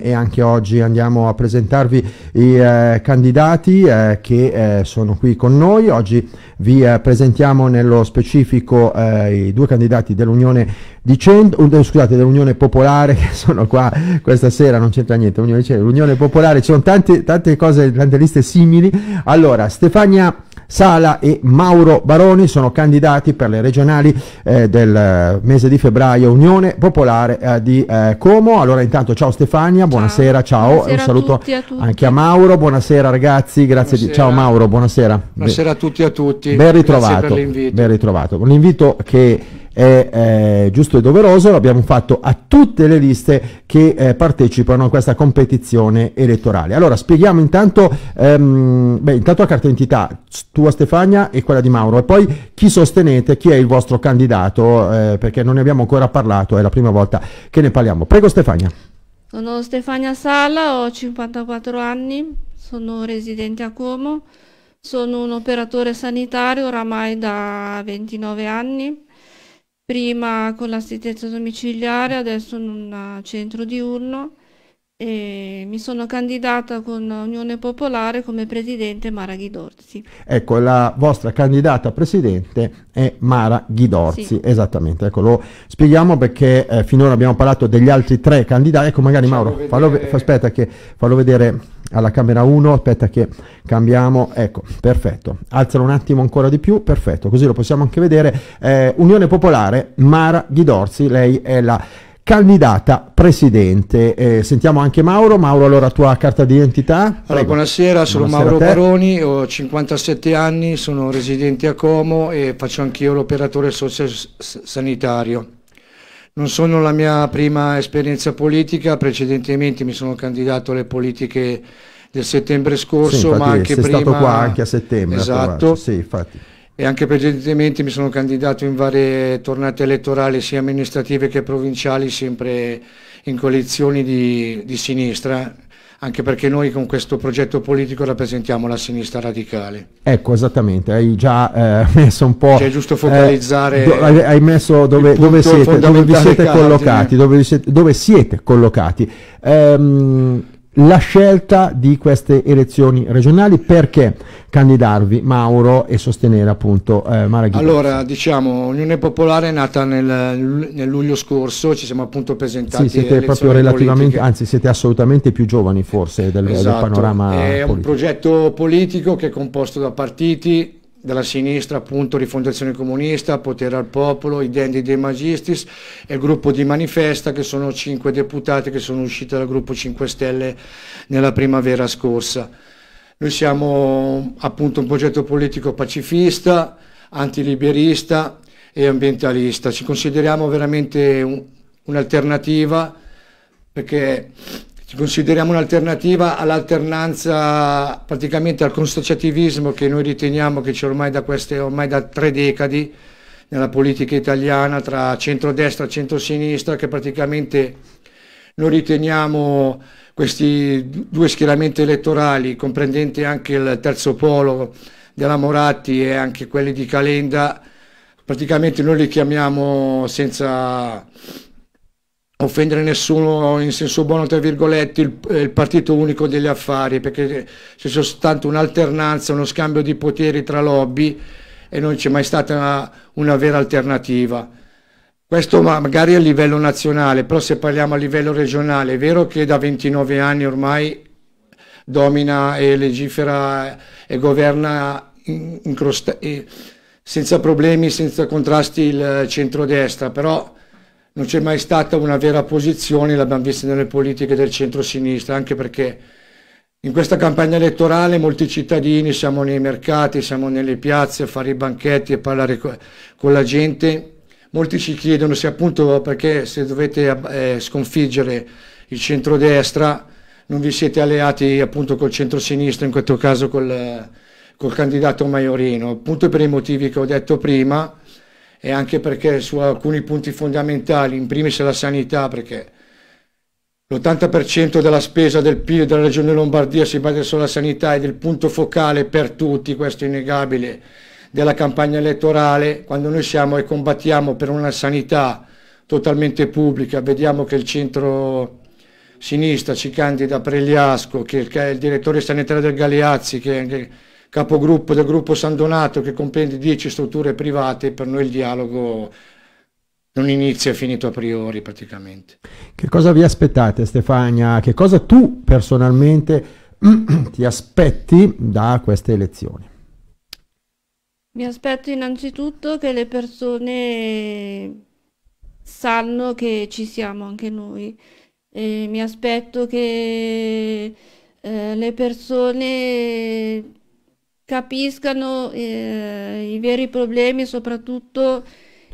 e anche oggi andiamo a presentarvi i eh, candidati eh, che eh, sono qui con noi. Oggi vi eh, presentiamo nello specifico eh, i due candidati dell'Unione dell Popolare che sono qua questa sera, non c'entra niente, l'Unione Popolare, ci sono tante, tante cose, tante liste simili. Allora, Stefania Sala e Mauro Baroni sono candidati per le regionali eh, del eh, mese di febbraio Unione Popolare eh, di eh, Como. Allora intanto ciao Stefania, buonasera, ciao, buonasera un saluto a tutti, a tutti. anche a Mauro, buonasera ragazzi, grazie buonasera. Di... ciao Mauro, buonasera. Buonasera a tutti e a tutti. Ben ritrovato. Ben ritrovato. Un invito che è eh, giusto e doveroso, l'abbiamo fatto a tutte le liste che eh, partecipano a questa competizione elettorale. Allora spieghiamo intanto, ehm, beh, intanto la carta d'identità tua Stefania e quella di Mauro e poi chi sostenete, chi è il vostro candidato, eh, perché non ne abbiamo ancora parlato, è la prima volta che ne parliamo. Prego Stefania. Sono Stefania Sala, ho 54 anni, sono residente a Como, sono un operatore sanitario oramai da 29 anni prima con l'assistenza domiciliare, adesso in un eh, centro diurno e mi sono candidata con Unione Popolare come presidente Mara Ghidorzi. Ecco, la vostra candidata presidente è Mara Ghidorzi, sì. esattamente. Ecco, lo spieghiamo perché eh, finora abbiamo parlato degli altri tre candidati. Ecco, magari Mauro, fallo, aspetta che fallo vedere alla camera 1, aspetta che cambiamo, ecco, perfetto. Alzalo un attimo ancora di più, perfetto, così lo possiamo anche vedere. Eh, Unione Popolare, Mara Ghidorzi, lei è la candidata presidente. Eh, sentiamo anche Mauro. Mauro, allora tua carta d'identità. Allora, buonasera, sono buonasera Mauro Baroni, ho 57 anni, sono residente a Como e faccio anch'io l'operatore socio-sanitario. Non sono la mia prima esperienza politica, precedentemente mi sono candidato alle politiche del settembre scorso, sì, infatti, ma anche sei prima... stato qua anche a settembre. Esatto. Sì, infatti e anche precedentemente mi sono candidato in varie tornate elettorali sia amministrative che provinciali sempre in coalizioni di, di sinistra anche perché noi con questo progetto politico rappresentiamo la sinistra radicale. Ecco, esattamente, hai già eh, messo un po'... Cioè, è giusto focalizzare... Eh, do, hai messo dove, dove, siete, dove, siete, collocati, dove siete, dove siete collocati. Ehm, la scelta di queste elezioni regionali perché candidarvi Mauro e sostenere appunto eh, Maraghi. Allora diciamo Unione Popolare è nata nel, nel luglio scorso, ci siamo appunto presentati. Sì, siete proprio relativamente, politiche. anzi siete assolutamente più giovani forse del, esatto. del panorama. È un progetto politico che è composto da partiti, dalla sinistra appunto Rifondazione Comunista, Potere al Popolo, i Dendi dei Magistris e il gruppo di Manifesta che sono cinque deputati che sono usciti dal gruppo 5 Stelle nella primavera scorsa. Noi siamo appunto un progetto politico pacifista, antiliberista e ambientalista. Ci consideriamo veramente un'alternativa perché consideriamo un'alternativa all'alternanza praticamente al consociativismo che noi riteniamo che c'è ormai da queste ormai da tre decadi nella politica italiana tra centrodestra e centrosinistra che praticamente noi riteniamo questi due schieramenti elettorali comprendenti anche il terzo polo della Moratti e anche quelli di Calenda praticamente noi li chiamiamo senza offendere nessuno in senso buono, tra virgolette, il, eh, il partito unico degli affari, perché c'è soltanto un'alternanza, uno scambio di poteri tra lobby e non c'è mai stata una, una vera alternativa. Questo magari a livello nazionale, però se parliamo a livello regionale, è vero che da 29 anni ormai domina e legifera e governa in, in eh, senza problemi, senza contrasti il centrodestra, però non c'è mai stata una vera posizione, l'abbiamo vista nelle politiche del centro-sinistra, anche perché in questa campagna elettorale molti cittadini siamo nei mercati, siamo nelle piazze a fare i banchetti e parlare con la gente. Molti ci chiedono se appunto perché se dovete eh, sconfiggere il centrodestra non vi siete alleati appunto col centrosinistra, in questo caso col, col candidato Maiorino, appunto per i motivi che ho detto prima e anche perché su alcuni punti fondamentali, in primis la sanità, perché l'80% della spesa del PIL della regione Lombardia si basa sulla sanità ed è il punto focale per tutti, questo è innegabile, della campagna elettorale, quando noi siamo e combattiamo per una sanità totalmente pubblica, vediamo che il centro sinistra ci candida Pregliasco, che è il direttore sanitario del Galeazzi, che è anche capogruppo del gruppo San Donato che comprende 10 strutture private, per noi il dialogo non inizia è finito a priori praticamente. Che cosa vi aspettate Stefania? Che cosa tu personalmente ti aspetti da queste elezioni? Mi aspetto innanzitutto che le persone sanno che ci siamo anche noi e mi aspetto che eh, le persone capiscano eh, i veri problemi, soprattutto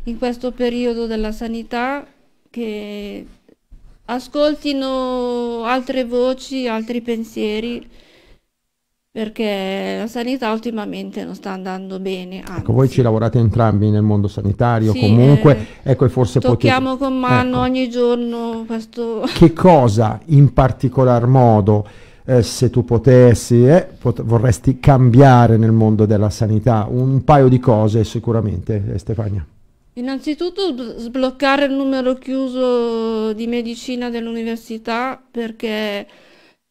in questo periodo della sanità, che ascoltino altre voci, altri pensieri, perché la sanità ultimamente non sta andando bene. Ecco, anzi. Ecco, voi ci lavorate entrambi nel mondo sanitario, sì, comunque, eh, ecco, forse tocchiamo potete... con mano ecco. ogni giorno questo... Che cosa in particolar modo eh, se tu potessi, eh, pot vorresti cambiare nel mondo della sanità? Un paio di cose sicuramente, eh, Stefania. Innanzitutto sbloccare il numero chiuso di medicina dell'università perché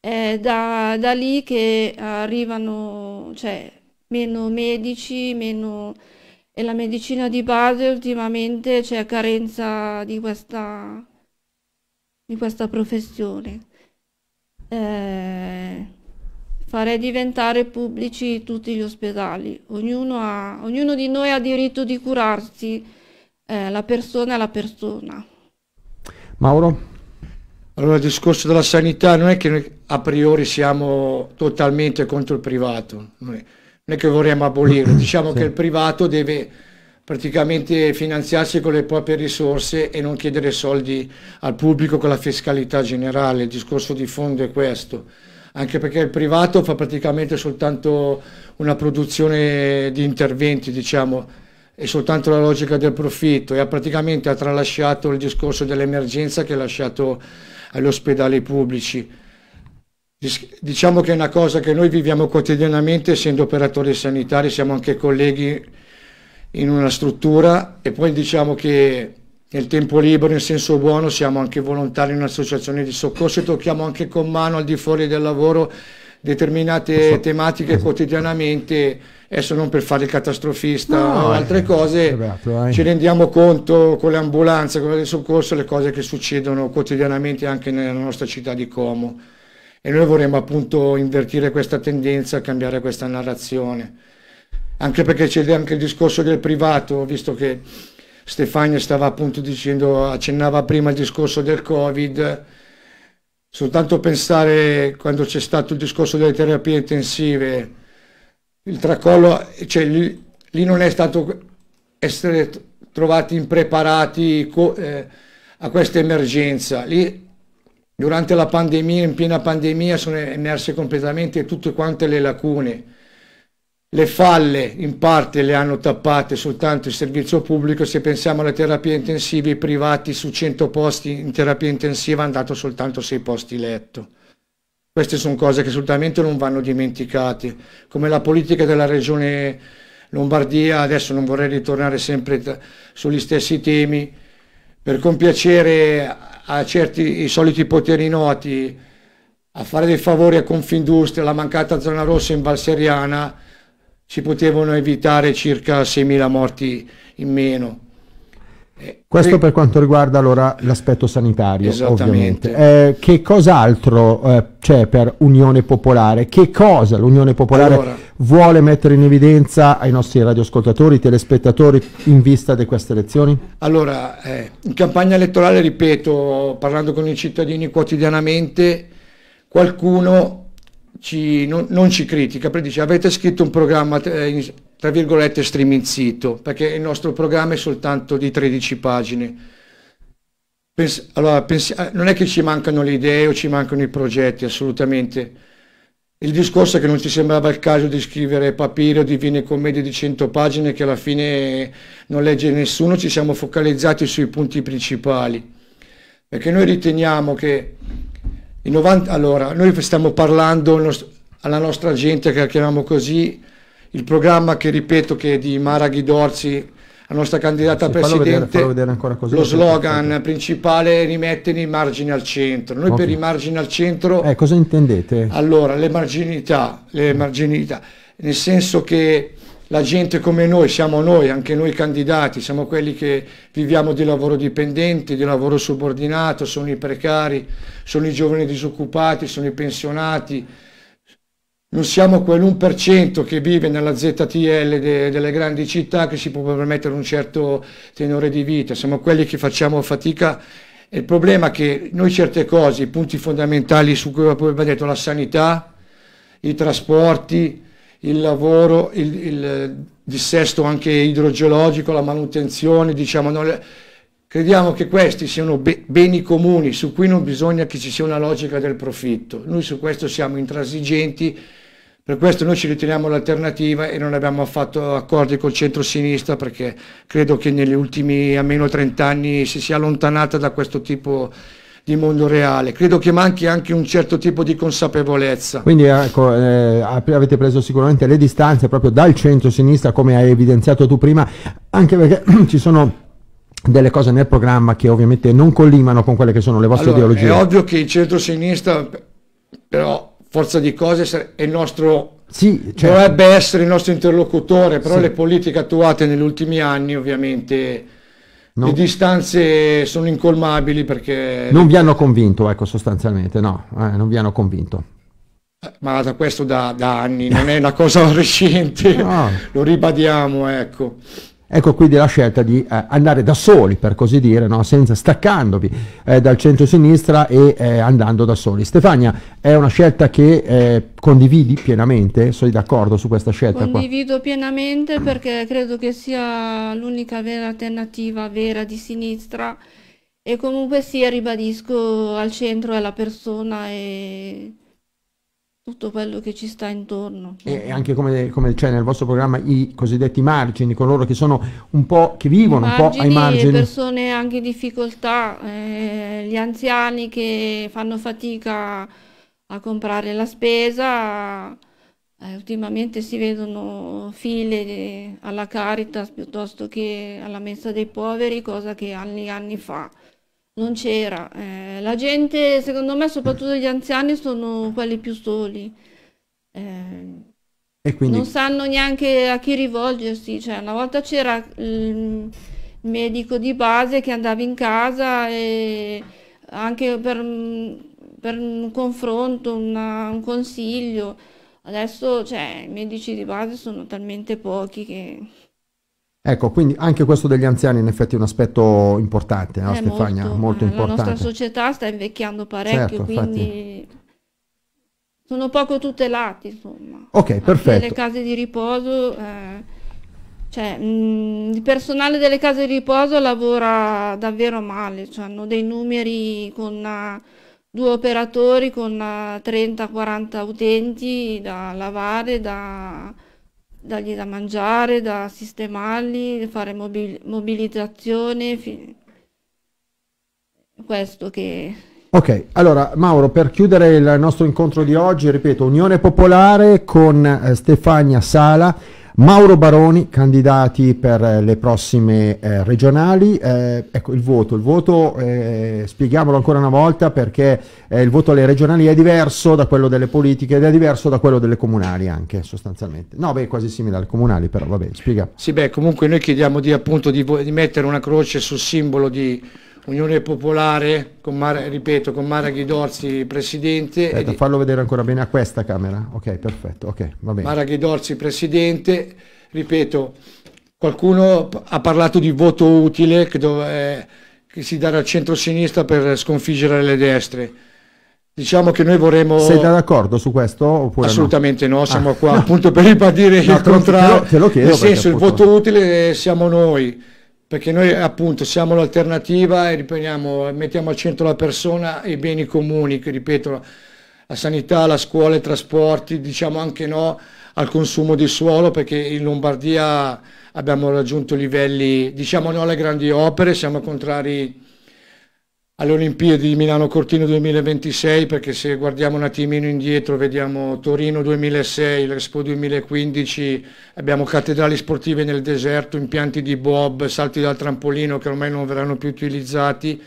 è da, da, lì che arrivano cioè, meno medici, meno... e la medicina di base ultimamente c'è carenza di questa, di questa professione eh, farei diventare pubblici tutti gli ospedali. Ognuno, ha, ognuno di noi ha diritto di curarsi, eh, la persona è la persona. Mauro? Allora, il discorso della sanità non è che noi a priori siamo totalmente contro il privato, non è, non è che vorremmo abolirlo, diciamo sì. che il privato deve praticamente finanziarsi con le proprie risorse e non chiedere soldi al pubblico con la fiscalità generale, il discorso di fondo è questo, anche perché il privato fa praticamente soltanto una produzione di interventi, diciamo, è soltanto la logica del profitto e ha praticamente ha tralasciato il discorso dell'emergenza che ha lasciato agli ospedali pubblici. Diciamo che è una cosa che noi viviamo quotidianamente, essendo operatori sanitari, siamo anche colleghi in una struttura e poi diciamo che nel tempo libero in senso buono siamo anche volontari in un'associazione di soccorso e tocchiamo anche con mano al di fuori del lavoro determinate tematiche esatto. quotidianamente, adesso non per fare il catastrofista no, o eh. altre cose, vabbè, eh eh. ci rendiamo conto con le ambulanze, con il soccorso, le cose che succedono quotidianamente anche nella nostra città di Como e noi vorremmo appunto invertire questa tendenza, cambiare questa narrazione anche perché c'è anche il discorso del privato, visto che Stefania stava appunto dicendo, accennava prima il discorso del Covid, soltanto pensare quando c'è stato il discorso delle terapie intensive, il tracollo, cioè lì, lì non è stato essere trovati impreparati eh, a questa emergenza, lì durante la pandemia, in piena pandemia sono emerse completamente tutte quante le lacune le falle in parte le hanno tappate soltanto il servizio pubblico, se pensiamo alle terapie intensive, i privati su 100 posti in terapia intensiva hanno dato soltanto 6 posti letto. Queste sono cose che assolutamente non vanno dimenticate, come la politica della regione Lombardia, adesso non vorrei ritornare sempre sugli stessi temi, per compiacere a certi i soliti poteri noti, a fare dei favori a Confindustria, la mancata zona rossa in Valseriana, si potevano evitare circa 6.000 morti in meno. Eh, Questo per quanto riguarda allora l'aspetto sanitario, ovviamente. Eh, che cos'altro eh, c'è per Unione Popolare? Che cosa l'Unione Popolare allora, vuole mettere in evidenza ai nostri radioascoltatori, telespettatori, in vista di queste elezioni? Allora, eh, in campagna elettorale, ripeto, parlando con i cittadini quotidianamente, qualcuno ci, non, non, ci critica, perché dice avete scritto un programma eh, tra virgolette striminzito, perché il nostro programma è soltanto di 13 pagine. Pens allora, eh, non è che ci mancano le idee o ci mancano i progetti, assolutamente. Il discorso è che non ci sembrava il caso di scrivere papiro, divine commedie di 100 pagine che alla fine non legge nessuno, ci siamo focalizzati sui punti principali, perché noi riteniamo che 90, allora, noi stiamo parlando alla nostra gente, che la chiamiamo così, il programma che ripeto che è di Mara Dorsi, la nostra candidata sì, presidente, fallo vedere, fallo vedere così, lo slogan è... principale è rimettere i margini al centro. Noi okay. per i margini al centro... Eh, cosa intendete? Allora, le marginità, le marginità, nel senso che la gente come noi, siamo noi, anche noi candidati, siamo quelli che viviamo di lavoro dipendente, di lavoro subordinato, sono i precari, sono i giovani disoccupati, sono i pensionati, non siamo quell'1% che vive nella ZTL de, delle grandi città che si può permettere un certo tenore di vita, siamo quelli che facciamo fatica e il problema è che noi certe cose, i punti fondamentali su cui avevo detto, la sanità, i trasporti, il lavoro, il, il dissesto anche idrogeologico, la manutenzione, diciamo, no, crediamo che questi siano be beni comuni su cui non bisogna che ci sia una logica del profitto. Noi su questo siamo intransigenti, per questo noi ci riteniamo l'alternativa e non abbiamo affatto accordi col centro-sinistra perché credo che negli ultimi almeno 30 anni si sia allontanata da questo tipo di di mondo reale. Credo che manchi anche un certo tipo di consapevolezza. Quindi ecco, eh, avete preso sicuramente le distanze proprio dal centro-sinistra, come hai evidenziato tu prima, anche perché ci sono delle cose nel programma che ovviamente non collimano con quelle che sono le vostre allora, ideologie. È ovvio che il centro-sinistra, però, forza di cose, è il nostro sì, certo. dovrebbe essere il nostro interlocutore, però sì. le politiche attuate negli ultimi anni ovviamente non... Le distanze sono incolmabili perché... Non vi hanno convinto, ecco, sostanzialmente, no, eh, non vi hanno convinto. Eh, ma da questo da, da anni, non è una cosa recente, no. lo ribadiamo, ecco. Ecco quindi la scelta di eh, andare da soli, per così dire, no? senza staccandovi eh, dal centro-sinistra e eh, andando da soli. Stefania, è una scelta che eh, condividi pienamente? Sei d'accordo su questa scelta? Condivido qua? pienamente perché credo che sia l'unica vera alternativa vera di sinistra e comunque sia, ribadisco, al centro è la persona e tutto quello che ci sta intorno. E anche come, come c'è nel vostro programma i cosiddetti margini, coloro che sono un po' che vivono margini, un po' ai margini. Le persone anche in difficoltà, eh, gli anziani che fanno fatica a comprare la spesa, eh, ultimamente si vedono file eh, alla Caritas piuttosto che alla messa dei poveri, cosa che anni e anni fa non c'era. Eh, la gente, secondo me, soprattutto gli anziani, sono quelli più soli. Eh, e quindi... Non sanno neanche a chi rivolgersi. Cioè, una volta c'era il medico di base che andava in casa e anche per, per un confronto, una, un consiglio. Adesso cioè, i medici di base sono talmente pochi che... Ecco, quindi anche questo degli anziani in effetti è un aspetto importante, no, Stefania? Molto, molto importante. Eh, la nostra società sta invecchiando parecchio, certo, quindi infatti. sono poco tutelati, insomma. Ok, anche Le case di riposo, eh, cioè, mh, mm, il personale delle case di riposo lavora davvero male, cioè hanno dei numeri con uh, due operatori, con 30-40 eh, utenti da lavare, da dargli da mangiare, da sistemarli, fare mobil mobilitazione. Questo che... Ok, allora Mauro, per chiudere il nostro incontro di oggi, ripeto, Unione Popolare con eh, Stefania Sala Mauro Baroni, candidati per eh, le prossime eh, regionali, eh, ecco il voto, il voto eh, spieghiamolo ancora una volta perché eh, il voto alle regionali è diverso da quello delle politiche ed è diverso da quello delle comunali anche sostanzialmente, no beh quasi simile alle comunali però vabbè spiega. Sì beh comunque noi chiediamo di, appunto di, di mettere una croce sul simbolo di Unione Popolare, con Mara, ripeto, con Mara Ghidorzi presidente. Aspetta, di... fallo vedere ancora bene a questa camera. Ok, perfetto, ok, va bene. Mara Ghidorzi presidente, ripeto, qualcuno ha parlato di voto utile che, dove, eh, che si darà al centro-sinistra per sconfiggere le destre. Diciamo che noi vorremmo. Sei d'accordo su questo? Assolutamente no, no. siamo ah. qua appunto per ribadire no, il contrario. Te lo, te lo chiedo. Nel senso, appunto... il voto utile eh, siamo noi perché noi appunto siamo l'alternativa e mettiamo al centro la persona e i beni comuni, che ripeto, la sanità, la scuola, i trasporti, diciamo anche no al consumo di suolo perché in Lombardia abbiamo raggiunto livelli, diciamo no alle grandi opere, siamo contrari alle Olimpiadi di Milano Cortino 2026 perché se guardiamo un attimino indietro vediamo Torino 2006, l'Expo 2015, abbiamo cattedrali sportive nel deserto, impianti di bob, salti dal trampolino che ormai non verranno più utilizzati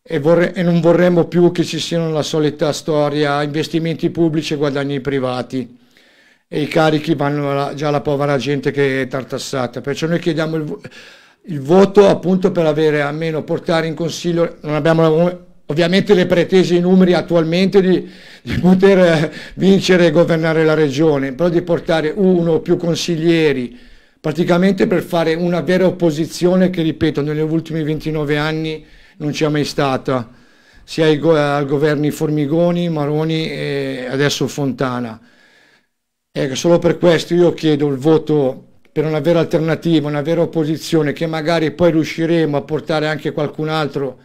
e, vorre e non vorremmo più che ci siano la solita storia investimenti pubblici e guadagni privati e i carichi vanno alla, già alla povera gente che è tartassata. Perciò noi chiediamo il il voto appunto per avere almeno portare in consiglio, non abbiamo ovviamente le pretese i numeri attualmente di, di poter eh, vincere e governare la regione, però di portare uno o più consiglieri praticamente per fare una vera opposizione che ripeto negli ultimi 29 anni non c'è mai stata, sia ai, go ai governi Formigoni, Maroni e adesso Fontana. Ecco, solo per questo io chiedo il voto per una vera alternativa, una vera opposizione che magari poi riusciremo a portare anche qualcun altro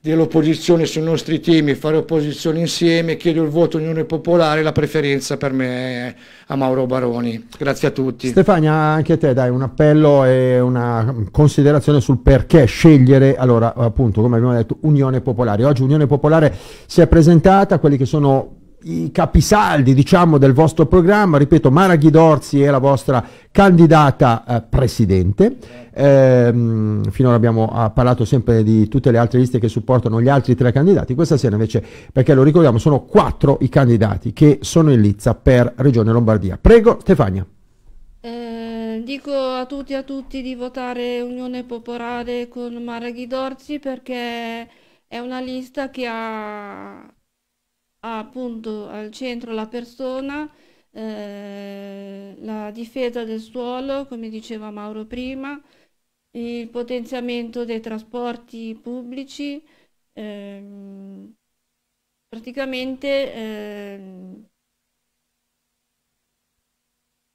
dell'opposizione sui nostri temi, fare opposizione insieme, chiedo il voto Unione Popolare, la preferenza per me è a Mauro Baroni. Grazie a tutti. Stefania, anche a te dai un appello e una considerazione sul perché scegliere, allora appunto come abbiamo detto, Unione Popolare. Oggi Unione Popolare si è presentata, quelli che sono i capisaldi diciamo, del vostro programma, ripeto Mara Ghidorzi è la vostra candidata eh, presidente, eh, finora abbiamo parlato sempre di tutte le altre liste che supportano gli altri tre candidati, questa sera invece perché lo ricordiamo sono quattro i candidati che sono in lizza per Regione Lombardia. Prego Stefania. Eh, dico a tutti e a tutti di votare Unione Popolare con Mara Ghidorzi perché è una lista che ha ha appunto al centro la persona, eh, la difesa del suolo, come diceva Mauro prima, il potenziamento dei trasporti pubblici, ehm, praticamente ehm,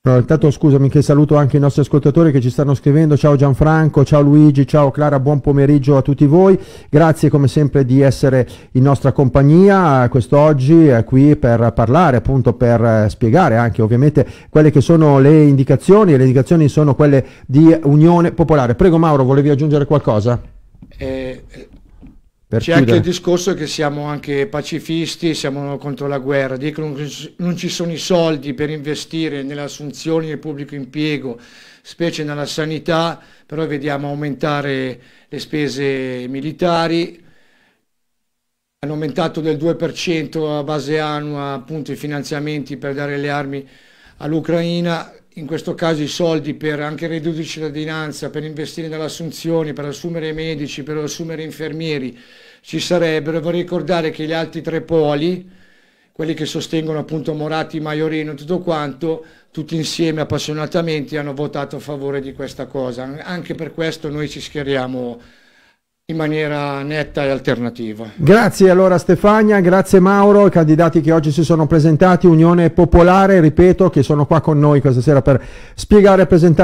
No, intanto scusami che saluto anche i nostri ascoltatori che ci stanno scrivendo. Ciao Gianfranco, ciao Luigi, ciao Clara, buon pomeriggio a tutti voi. Grazie come sempre di essere in nostra compagnia quest'oggi eh, qui per parlare, appunto per eh, spiegare anche ovviamente quelle che sono le indicazioni e le indicazioni sono quelle di Unione Popolare. Prego Mauro, volevi aggiungere qualcosa? Eh, per C'è chiudere. anche il discorso che siamo anche pacifisti, siamo contro la guerra, dicono che non ci sono i soldi per investire nelle assunzioni del pubblico impiego, specie nella sanità, però vediamo aumentare le spese militari, hanno aumentato del 2% a base annua appunto i finanziamenti per dare le armi all'Ucraina, in questo caso i soldi per anche il reddito di cittadinanza, per investire nelle assunzioni, per assumere medici, per assumere infermieri, ci sarebbero. Vorrei ricordare che gli altri tre poli, quelli che sostengono appunto Moratti, Maiorino e tutto quanto, tutti insieme appassionatamente hanno votato a favore di questa cosa. Anche per questo noi ci schieriamo in maniera netta e alternativa. Grazie allora Stefania, grazie Mauro, i candidati che oggi si sono presentati, Unione Popolare, ripeto, che sono qua con noi questa sera per spiegare e presentare